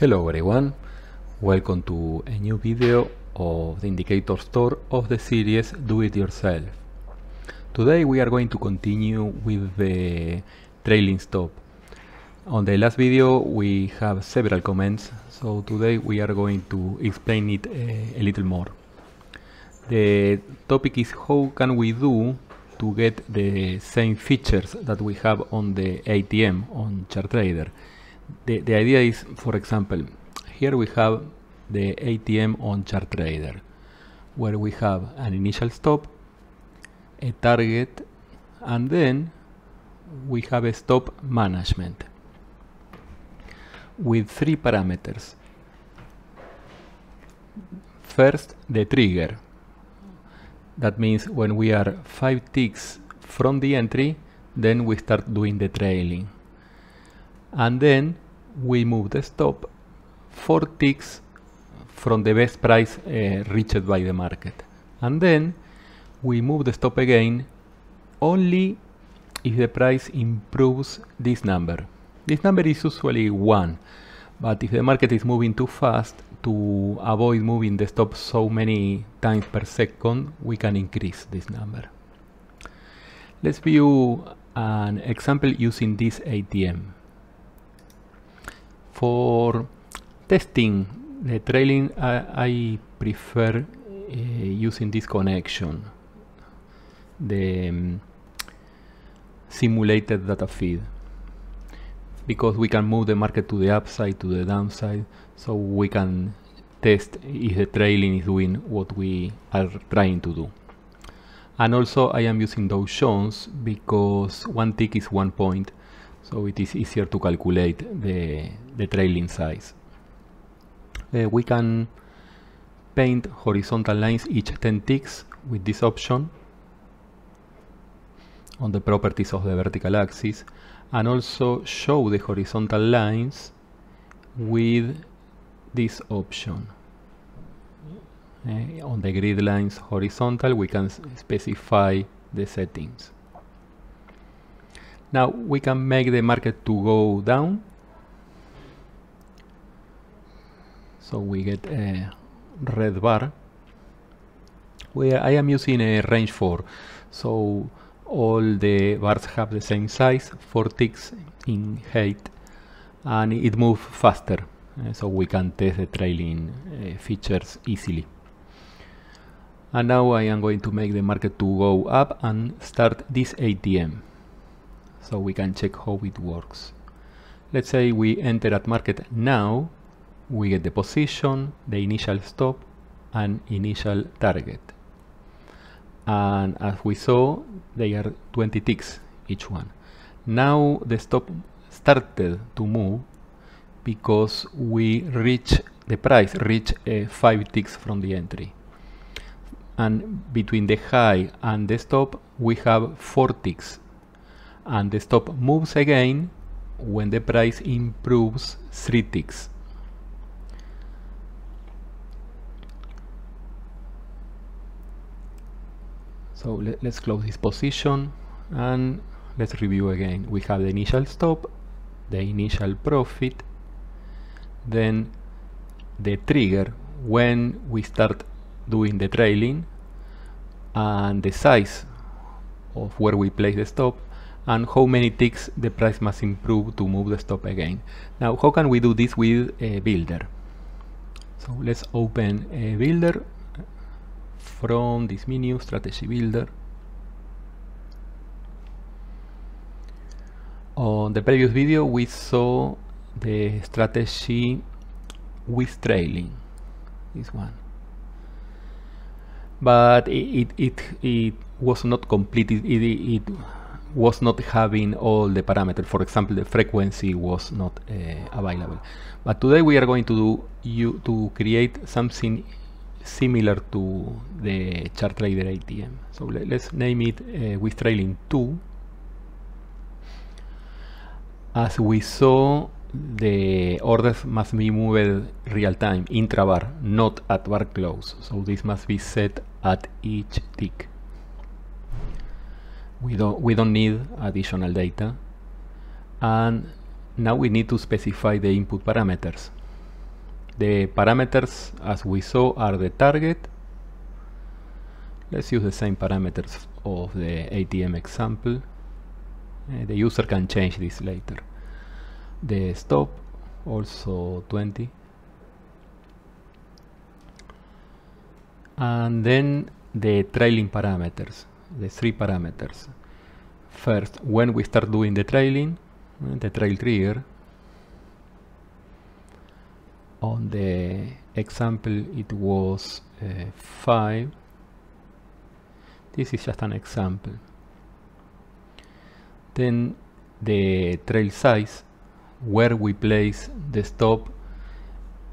Hello everyone, welcome to a new video of the indicator store of the series Do It Yourself. Today we are going to continue with the trailing stop. On the last video we have several comments, so today we are going to explain it a, eh, a little more. The topic is how can we do to get the same features that we have on the ATM on Trader the, the idea is, for example, here we have the ATM on chart trader, where we have an initial stop, a target, and then we have a stop management with three parameters. First, the trigger. That means when we are five ticks from the entry, then we start doing the trailing and then we move the stop 4 ticks from the best price uh, reached by the market and then we move the stop again only if the price improves this number this number is usually 1 but if the market is moving too fast to avoid moving the stop so many times per second we can increase this number let's view an example using this ATM for testing the trailing, I, I prefer uh, using this connection, the um, simulated data feed, because we can move the market to the upside, to the downside, so we can test if the trailing is doing what we are trying to do. And also I am using those zones because one tick is one point, so it is easier to calculate the the trailing size. Uh, we can paint horizontal lines each 10 ticks with this option on the properties of the vertical axis and also show the horizontal lines with this option. Uh, on the grid lines horizontal we can specify the settings. Now we can make the market to go down so we get a red bar where I am using a range 4 so all the bars have the same size 4 ticks in height and it moves faster uh, so we can test the trailing uh, features easily and now I am going to make the market to go up and start this ATM so we can check how it works let's say we enter at market now we get the position, the initial stop, and initial target. And as we saw, they are 20 ticks each one. Now the stop started to move because we reach the price reach uh, 5 ticks from the entry. And between the high and the stop, we have 4 ticks. And the stop moves again when the price improves 3 ticks. So let, us close this position and let's review again. We have the initial stop, the initial profit, then the trigger when we start doing the trailing and the size of where we place the stop and how many ticks the price must improve to move the stop again. Now how can we do this with a builder? So let's open a builder from this menu strategy builder on the previous video we saw the strategy with trailing this one but it it, it was not completed. it, it, it was not having all the parameters for example the frequency was not uh, available but today we are going to do you to create something similar to the chart trader ATM. So let, us name it uh, with trailing 2. As we saw, the orders must be moved real time, intrabar, not at bar close. So this must be set at each tick. We don't, we don't need additional data. And now we need to specify the input parameters the parameters as we saw are the target let's use the same parameters of the ATM example uh, the user can change this later the stop also 20 and then the trailing parameters the three parameters first when we start doing the trailing eh, the trail trigger on the example it was uh, 5 this is just an example then the trail size where we place the stop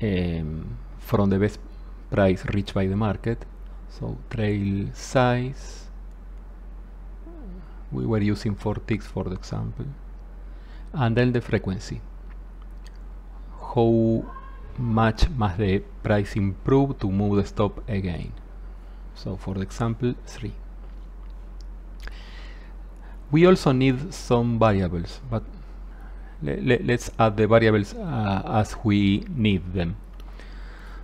um, from the best price reached by the market so trail size we were using 4 ticks for the example and then the frequency how much más the price improve to move the stop again. So for example 3. We also need some variables, but le le let's add the variables uh, as we need them.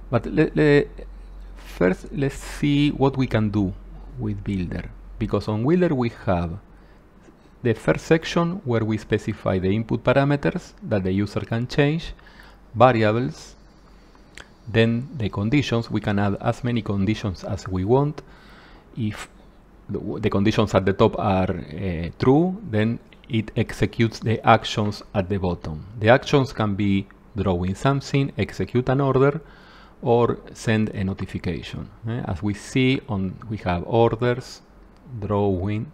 But le first let's see what we can do with Builder, because on Builder we have the first section where we specify the input parameters that the user can change, variables, then the conditions, we can add as many conditions as we want. If the conditions at the top are uh, true, then it executes the actions at the bottom. The actions can be drawing something, execute an order, or send a notification. Eh? As we see, on we have orders, drawing,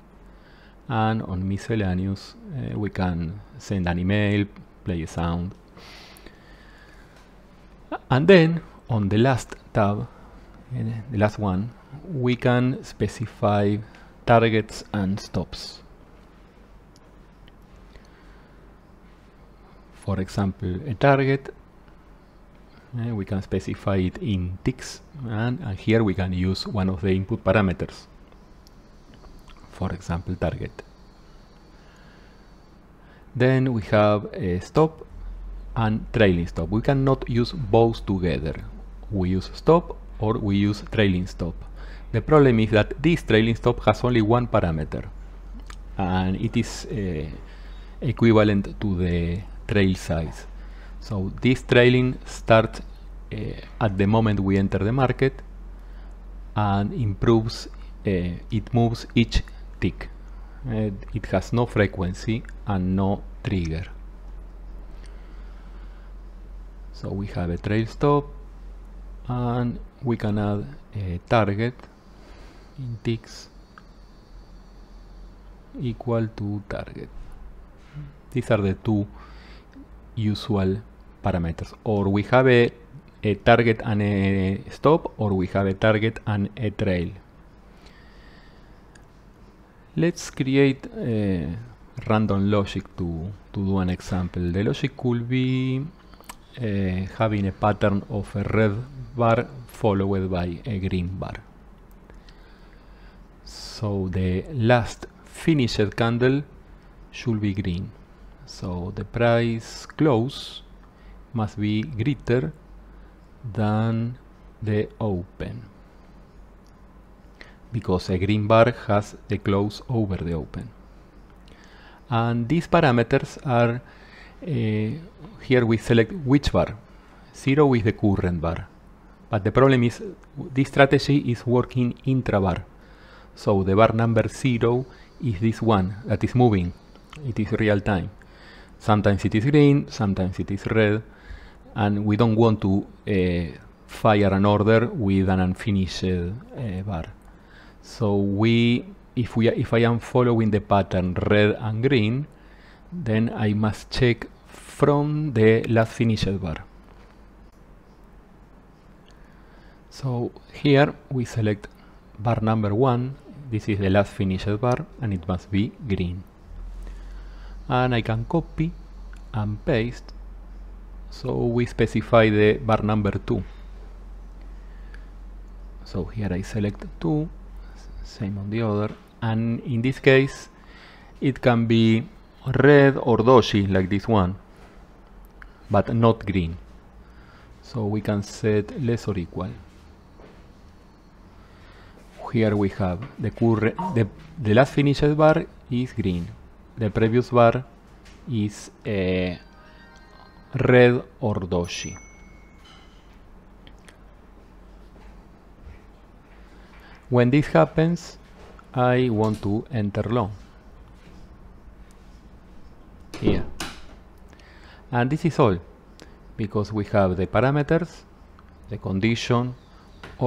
and on miscellaneous, uh, we can send an email, play a sound, and then on the last tab, eh, the last one, we can specify targets and stops. For example, a target, uh, we can specify it in ticks, and, and here we can use one of the input parameters. For example, target. Then we have a stop and trailing stop. We cannot use both together. We use stop or we use trailing stop. The problem is that this trailing stop has only one parameter and it is uh, equivalent to the trail size. So this trailing starts uh, at the moment we enter the market and improves, uh, it moves each tick. it has no frequency and no trigger so we have a trail stop and we can add a target in ticks equal to target these are the two usual parameters or we have a, a target and a stop or we have a target and a trail let's create a random logic to to do an example the logic could be Eh, having a pattern of a red bar followed by a green bar. So the last finished candle should be green. So the price close must be greater than the open because a green bar has the close over the open. And these parameters are uh, here we select which bar. Zero is the current bar. But the problem is this strategy is working intra-bar. So the bar number zero is this one that is moving. It is real time. Sometimes it is green, sometimes it is red. And we don't want to uh, fire an order with an unfinished uh, bar. So we, if, we, if I am following the pattern red and green, then I must check from the last finished bar. So here we select bar number one, this is the last finished bar and it must be green. And I can copy and paste, so we specify the bar number two. So here I select two, same on the other, and in this case it can be red or doji like this one but not green so we can set less or equal here we have the current the, the last finished bar is green the previous bar is a uh, red or doji when this happens I want to enter long here and this is all because we have the parameters the condition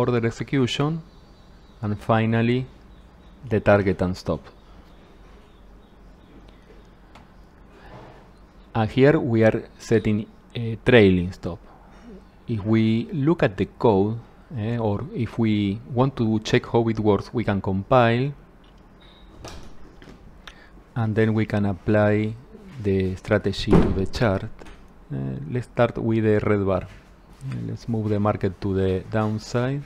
order execution and finally the target and stop and here we are setting a trailing stop if we look at the code eh, or if we want to check how it works we can compile and then we can apply the strategy to the chart, uh, let's start with the red bar. Uh, let's move the market to the downside.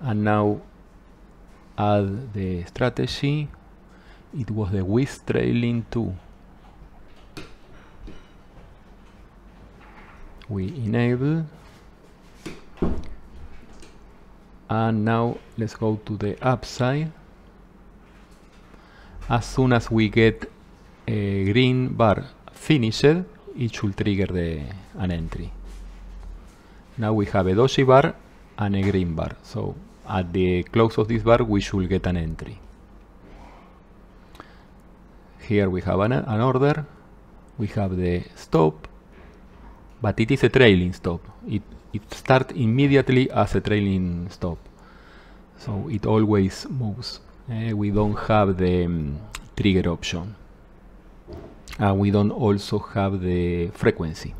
And now add the strategy. It was the WIS trailing too. We enable. And now let's go to the upside. As soon as we get eh, green bar finished it will trigger the an entry now we have a dosi bar and a green bar so at the close of this bar we should get an entry here we have an, an order we have the stop but it is a trailing stop it, it starts immediately as a trailing stop so it always moves uh, we don't have the um, trigger option and uh, we don't also have the frequency.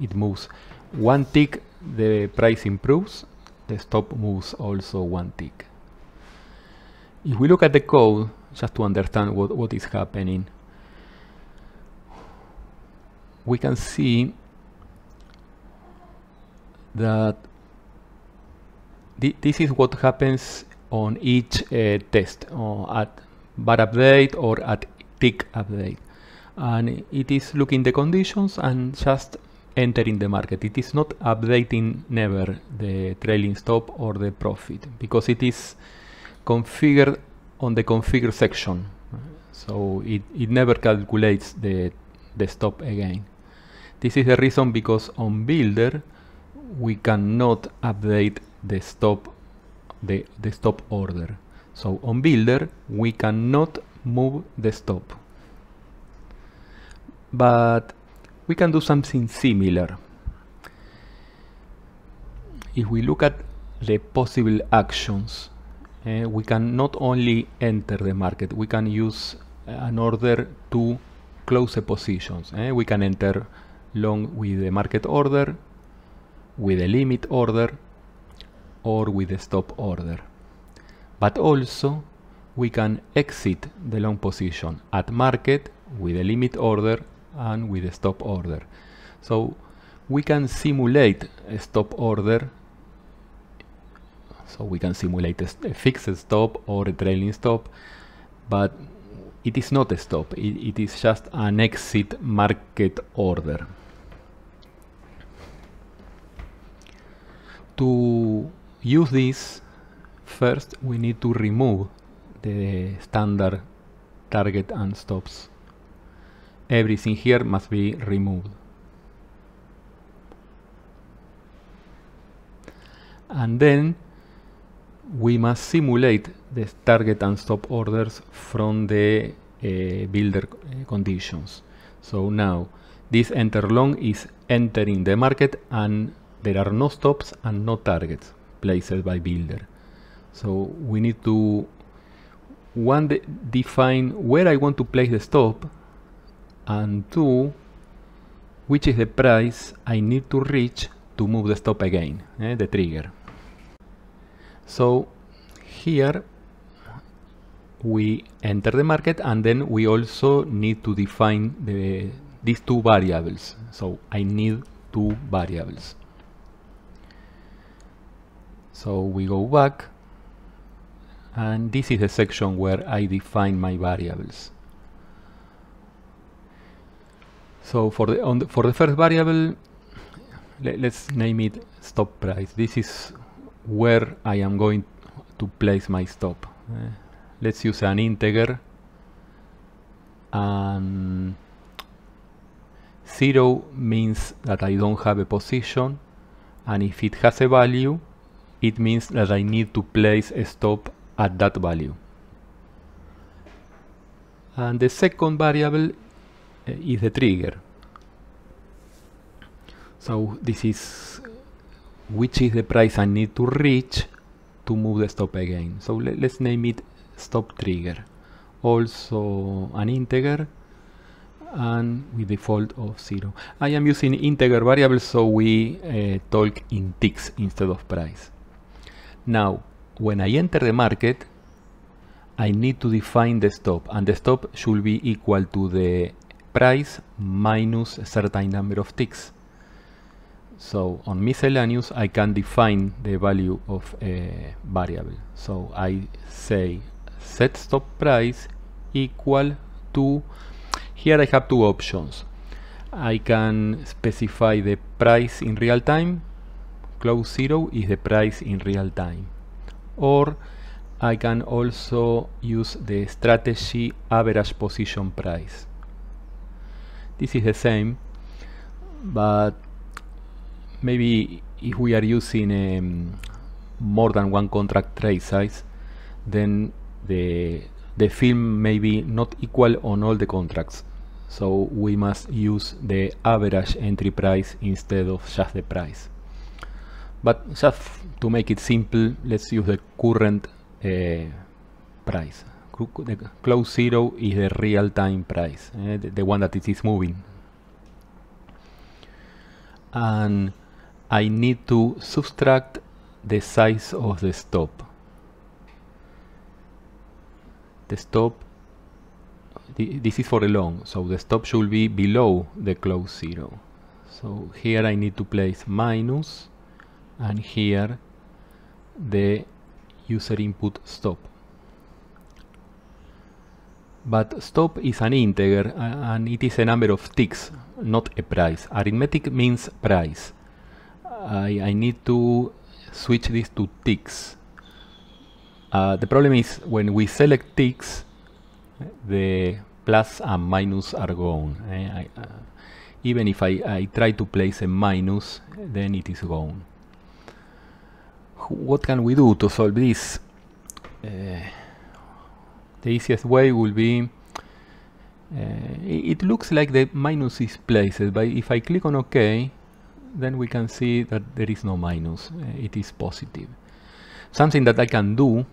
It moves one tick, the price improves, the stop moves also one tick. If we look at the code, just to understand what, what is happening, we can see that th this is what happens on each uh, test uh, at bar update or at tick update and it is looking the conditions and just entering the market. It is not updating never the trailing stop or the profit because it is configured on the configure section. So it, it never calculates the, the stop again. This is the reason because on builder we cannot update the stop the, the stop order. So on builder we cannot move the stop but we can do something similar. If we look at the possible actions, uh, we can not only enter the market, we can use eh, an order to close the positions. Eh? We can enter long with the market order, with a limit order, or with a stop order. But also, we can exit the long position at market with a limit order and with a stop order. So we can simulate a stop order so we can simulate a, a, fixed stop or a trailing stop but it is not a stop it, it is just an exit market order to use this first we need to remove the standard target and stops Everything here must be removed. And then we must simulate the target and stop orders from the uh, builder eh, conditions. So now this enter long is entering the market and there are no stops and no targets placed by builder. So we need to one define where I want to place the stop and 2 which is the price I need to reach to move the stop again, eh, the trigger. So here we enter the market and then we also need to define the, these two variables. So I need two variables. So we go back and this is the section where I define my variables. So for the, on the, for the first variable, let, us name it stop price. This is where I am going to place my stop. Uh, let's use an integer and zero means that I don't have a position and if it has a value it means that I need to place a stop at that value. And the second variable is the trigger so this is which is the price I need to reach to move the stop again so let, us name it stop trigger also an integer and with default of 0 I am using integer variables so we uh, talk in ticks instead of price now when I enter the market I need to define the stop and the stop should be equal to the price minus a certain number of ticks. So on miscellaneous, I can define the value of a variable. So I say set stop price equal to, here I have two options. I can specify the price in real time, close zero is the price in real time. Or I can also use the strategy average position price this is the same but maybe if we are using um, more than one contract trace size then the the film may be not equal on all the contracts so we must use the average entry price instead of just the price but just to make it simple let's use the current uh, price the close zero is the real time price, eh, the, the, one that it is moving. And I need to subtract the size of the stop. The stop, th this is for a long, so the stop should be below the close zero. So here I need to place minus and here the user input stop. But stop is an integer and it is a number of ticks, not a price. Arithmetic means price. I, I need to switch this to ticks. Uh, the problem is when we select ticks, the plus and minus are gone. Eh, I, uh, even if I, I try to place a minus, then it is gone. What can we do to solve this? Uh, the easiest way will be uh, it looks like the minus is placed but if I click on OK then we can see that there is no minus uh, it is positive something that I can do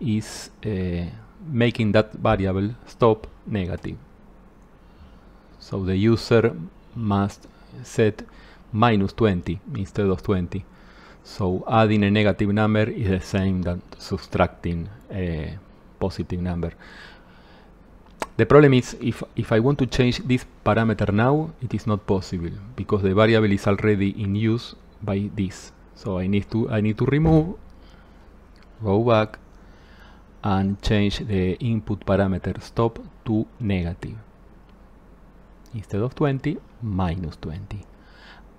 is uh, making that variable stop negative so the user must set minus 20 instead of 20 so adding a negative number is the same that subtracting a positive number. The problem is if, if I want to change this parameter now, it is not possible because the variable is already in use by this. So I need to I need to remove, go back, and change the input parameter stop to negative. Instead of 20, minus 20.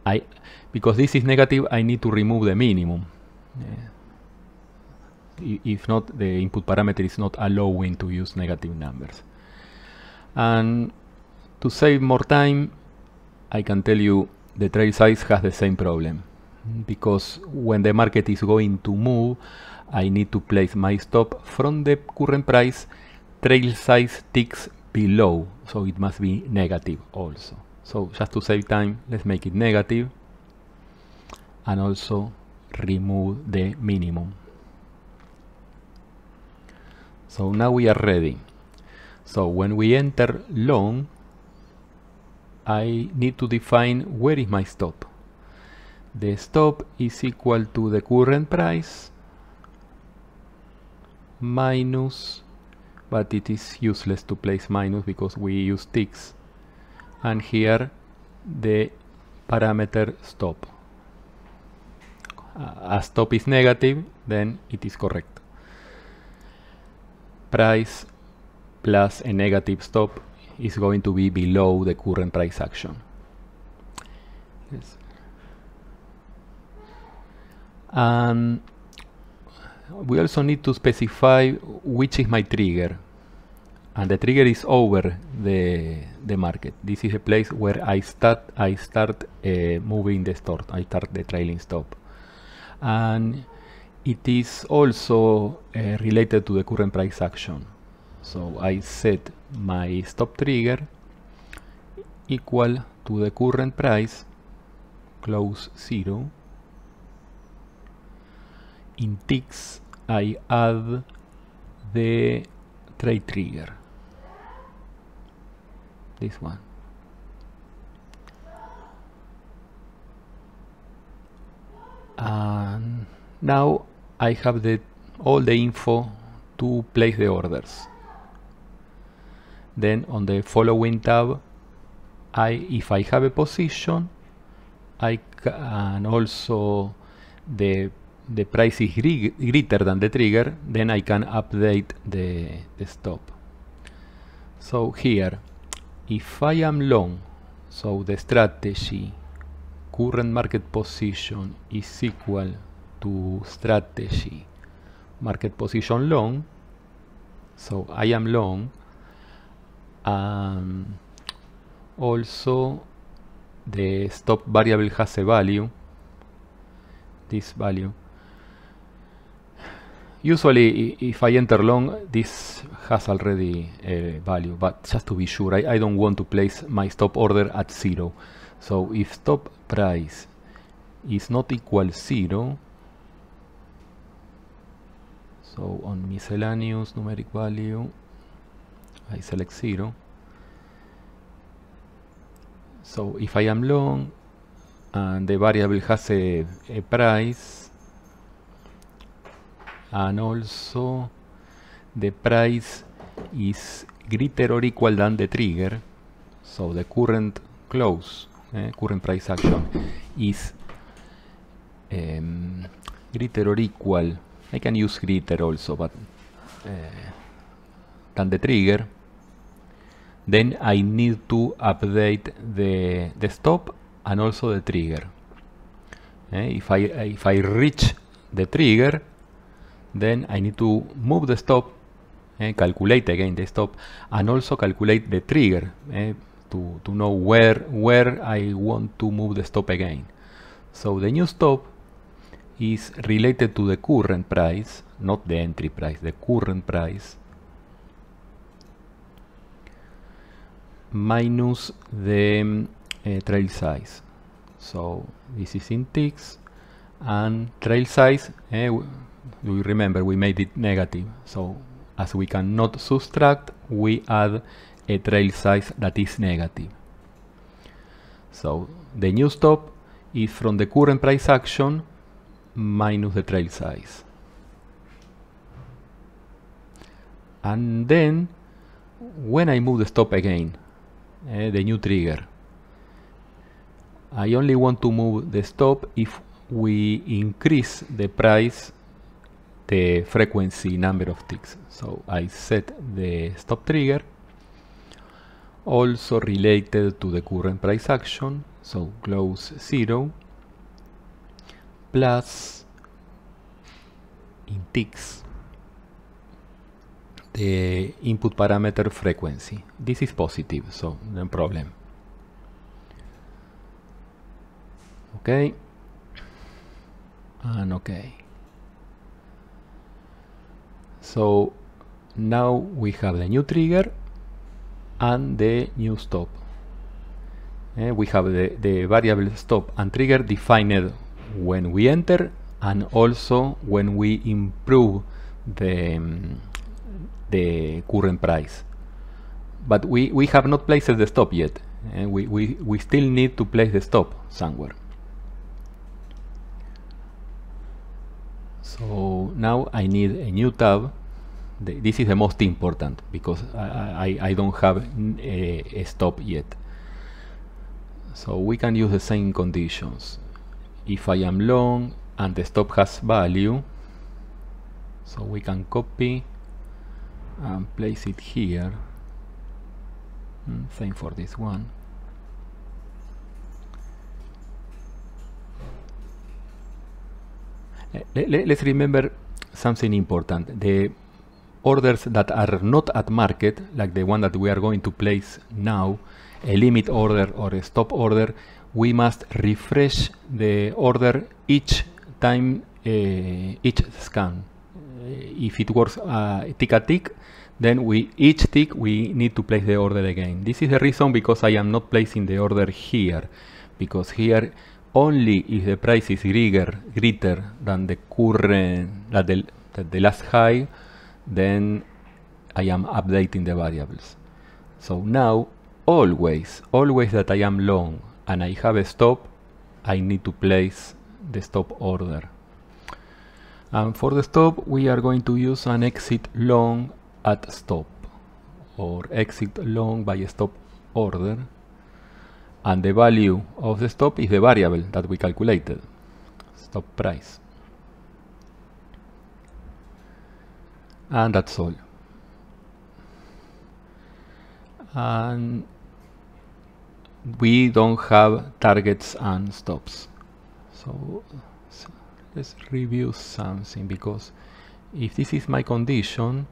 I because this is negative, I need to remove the minimum. Yeah if not the input parameter is not allowing to use negative numbers and to save more time I can tell you the trail size has the same problem because when the market is going to move I need to place my stop from the current price trail size ticks below so it must be negative also so just to save time let's make it negative and also remove the minimum so now we are ready. So when we enter long, I need to define where is my stop. The stop is equal to the current price minus, but it is useless to place minus because we use ticks. And here the parameter stop. A stop is negative, then it is correct price plus a negative stop is going to be below the current price action. Yes. And we also need to specify which is my trigger. And the trigger is over the, the market. This is a place where I start I start uh, moving the stop. I start the trailing stop. And it is also uh, related to the current price action. So I set my stop trigger equal to the current price, close 0. In ticks I add the trade trigger, this one. And now I have the all the info to place the orders. Then on the following tab, I if I have a position, I can also the the price is greater than the trigger, then I can update the, the stop. So here, if I am long, so the strategy current market position is equal to strategy market position long so I am long um, also the stop variable has a value this value usually if I enter long this has already a value but just to be sure I, I don't want to place my stop order at zero so if stop price is not equal zero So on miscellaneous numeric value, I select 0. So if I am long and the variable has a, price and also the price is greater or equal than the trigger so the current close eh, current price action is em, greater or equal I can use Gritter also, but uh, than the trigger. Then I need to update the, the stop and also the trigger. Eh, if, I, if I reach the trigger, then I need to move the stop, eh, calculate again the stop, and also calculate the trigger eh, to, to know where, where I want to move the stop again. So the new stop is related to the current price, not the entry price, the current price, minus the uh, trail size. So this is in ticks and trail size, eh, we remember we made it negative. So as we cannot subtract, we add a trail size that is negative. So the new stop is from the current price action minus the trail size and then when I move the stop again uh, the new trigger I only want to move the stop if we increase the price the frequency number of ticks so I set the stop trigger also related to the current price action so close 0 plus intics the input parameter frequency. This is positive, so no problem. Okay. And okay. So now we have the new trigger and the new stop. Eh, we have the, the variable stop and trigger defined when we enter and also when we improve the, um, the current price. But we, we have not placed the stop yet. And eh? we, we, we still need to place the stop somewhere. So now I need a new tab. The, this is the most important because I, I, I don't have a, eh, a stop yet. So we can use the same conditions if I am long and the stop has value so we can copy and place it here hmm, same for this one eh, let's remember something important the orders that are not at market like the one that we are going to place now a limit order or a stop order we must refresh the order each time eh, each scan. Eh, if it works eh, tick a tick, then we each tick we need to place the order again. This is the reason because I am not placing the order here, because here only if the price is greater, greater than the current, that the, the last high, then I am updating the variables. So now always, always that I am long, and I have a stop, I need to place the stop order. And for the stop, we are going to use an exit long at stop or exit long by stop order. And the value of the stop is the variable that we calculated, stop price. And that's all. And we don't have targets and stops so, so let's review something because if this is my condition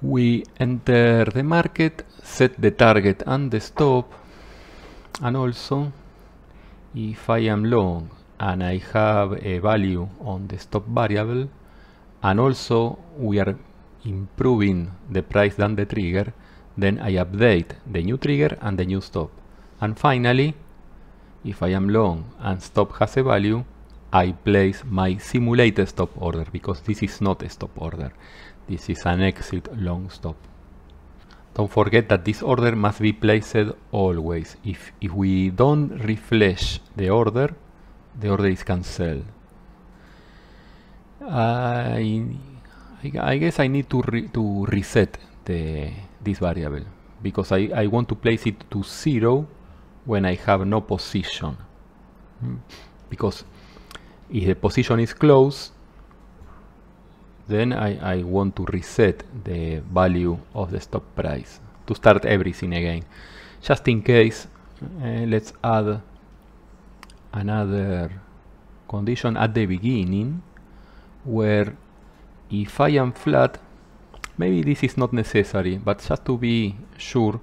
we enter the market set the target and the stop and also if I am long and I have a value on the stop variable and also we are improving the price than the trigger then I update the new trigger and the new stop. And finally, if I am long and stop has a value, I place my simulated stop order because this is not a stop order. This is an exit long stop. Don't forget that this order must be placed always. If, if we don't refresh the order, the order is cancelled. I, I guess I need to, re, to reset the, this variable because I, I want to place it to zero when I have no position hmm? because if the position is closed then I, I want to reset the value of the stock price to start everything again just in case uh, let's add another condition at the beginning where if I am flat Maybe this is not necessary, but just to be sure,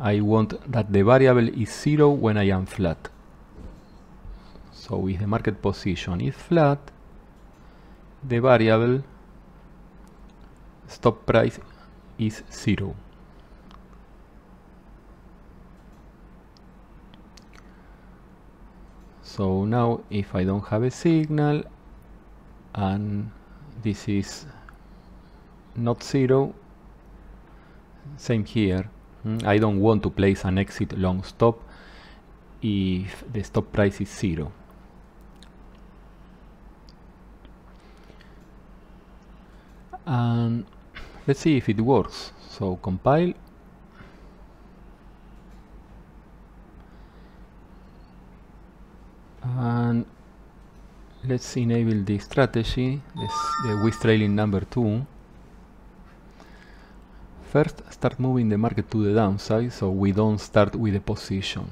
I want that the variable is zero when I am flat. So if the market position is flat, the variable stop price is zero. So now if I don't have a signal and this is not zero same here hmm, I don't want to place an exit long stop if the stop price is zero and let's see if it works so compile and let's enable the strategy this, the with trailing number two first start moving the market to the downside so we don't start with the position.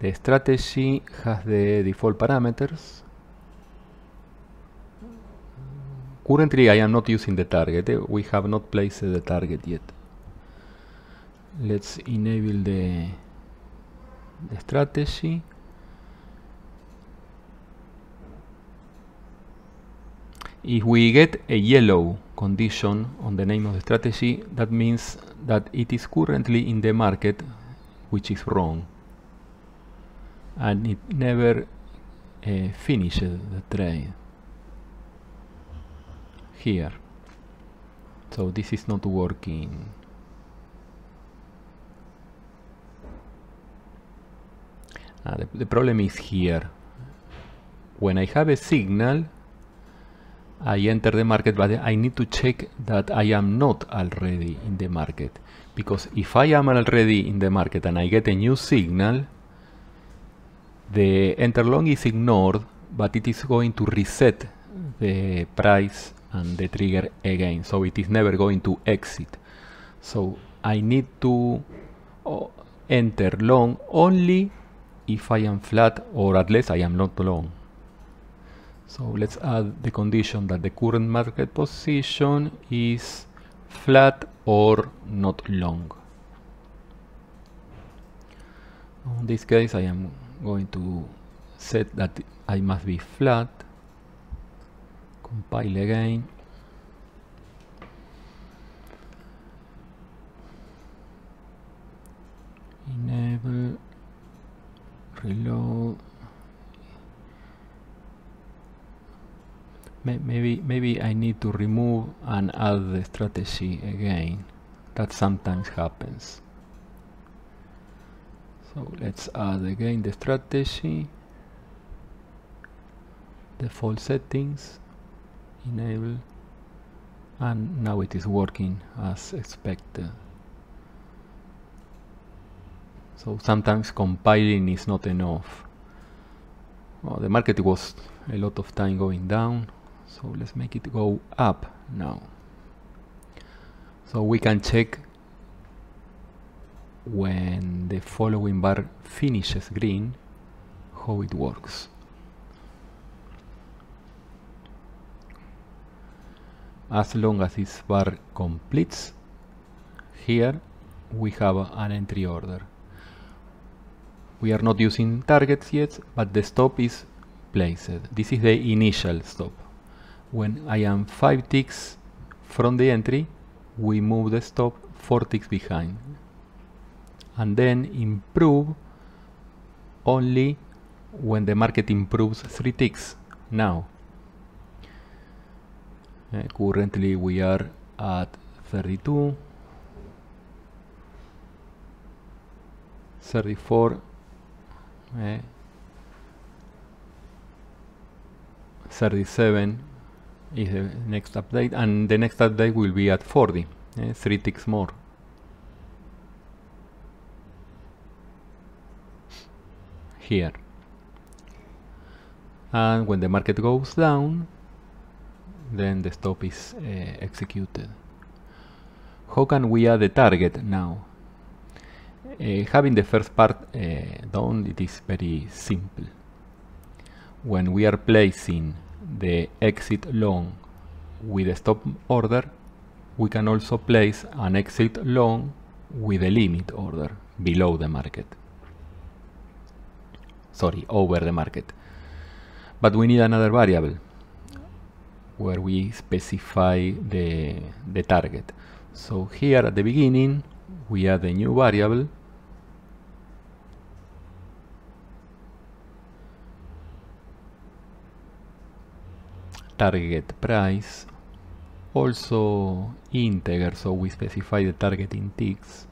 The strategy has the default parameters. Currently I am not using the target, eh? we have not placed the target yet. Let's enable the, the strategy. If we get a yellow condition on the name of the strategy, that means that it is currently in the market, which is wrong. And it never uh, finishes the trade here. So this is not working. Ah, the, the problem is here. When I have a signal, I enter the market, but I need to check that I am not already in the market. Because if I am already in the market and I get a new signal, the enter long is ignored, but it is going to reset the price and the trigger again. So it is never going to exit. So I need to enter long only if I am flat or at least I am not long. So let's add the condition that the current market position is flat or not long. In this case I am going to set that I must be flat. Compile again. Enable, reload. maybe maybe I need to remove and add the strategy again that sometimes happens so let's add again the strategy default settings enable and now it is working as expected so sometimes compiling is not enough well, the market was a lot of time going down so let's make it go up now so we can check when the following bar finishes green how it works as long as this bar completes here we have an entry order we are not using targets yet but the stop is placed this is the initial stop when I am 5 ticks from the entry, we move the stop 4 ticks behind. And then improve only when the market improves 3 ticks. Now, uh, currently we are at 32, 34, uh, 37 is the next update and the next update will be at 40 uh, three ticks more here and when the market goes down then the stop is uh, executed how can we add the target now uh, having the first part uh, done it is very simple when we are placing the exit long with a stop order, we can also place an exit long with a limit order below the market. Sorry, over the market. But we need another variable where we specify the, the target. So here at the beginning, we add a new variable target price also integer so we specify the target in ticks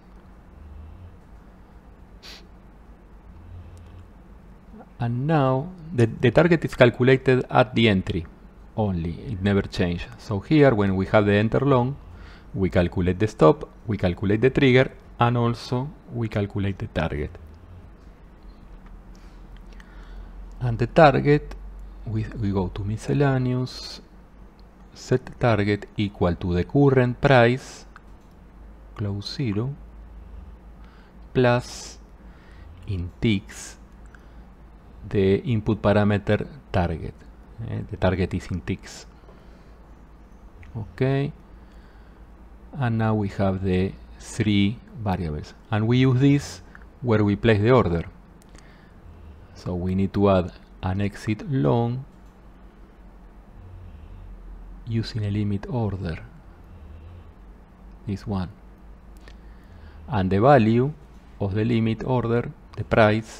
and now the, the target is calculated at the entry only it never changes so here when we have the enter long we calculate the stop we calculate the trigger and also we calculate the target and the target we, we go to miscellaneous set target equal to the current price close zero plus ticks the input parameter target eh, the target is ticks. okay and now we have the three variables and we use this where we place the order so we need to add an exit long using a limit order this one and the value of the limit order the price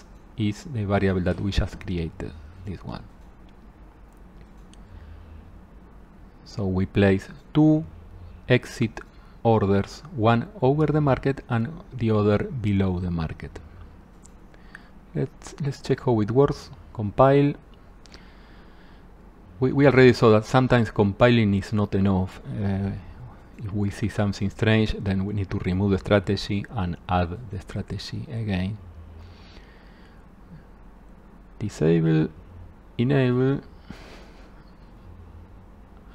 is the variable that we just created this one so we place two exit orders one over the market and the other below the market let's let's check how it works compile. We, we, already saw that sometimes compiling is not enough. Uh, if we see something strange, then we need to remove the strategy and add the strategy again. Disable, enable,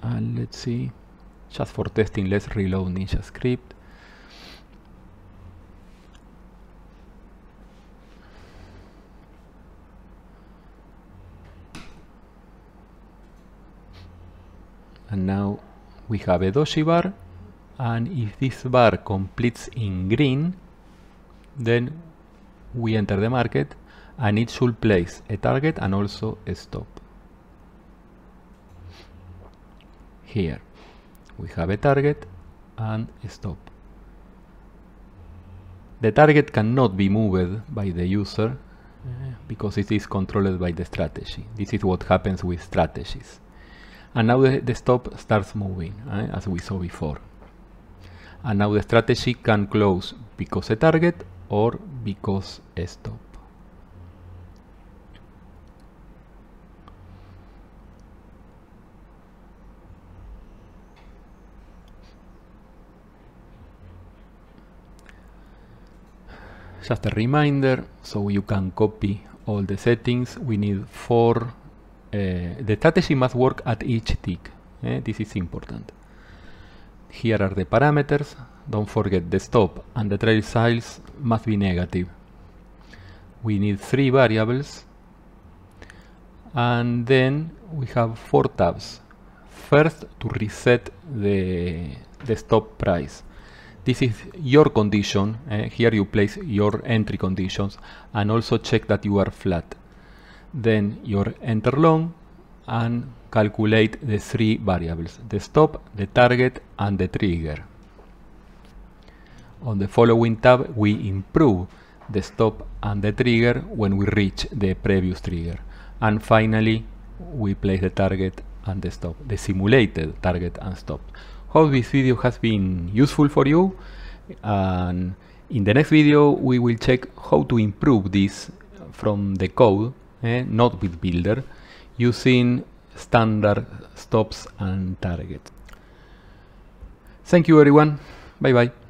and let's see. Just for testing, let's reload NinjaScript. and now we have a doshi bar and if this bar completes in green then we enter the market and it should place a target and also a stop here we have a target and a stop the target cannot be moved by the user eh, because it is controlled by the strategy this is what happens with strategies and now the, the stop starts moving, eh, as we saw before. And now the strategy can close because a target or because a stop. just a reminder so you can copy all the settings we need four Eh, the strategy must work at each tick. Eh? this is important. Here are the parameters. Don't forget the stop and the trail size must be negative. We need three variables. And then we have four tabs. First, to reset the, the stop price. This is your condition. Uh, here you place your entry conditions and also check that you are flat then your enter long and calculate the three variables, the stop, the target and the trigger. On the following tab we improve the stop and the trigger when we reach the previous trigger. And finally we place the target and the stop, the simulated target and stop. Hope this video has been useful for you and in the next video we will check how to improve this from the code eh, not with builder, using standard stops and targets. Thank you everyone. Bye bye.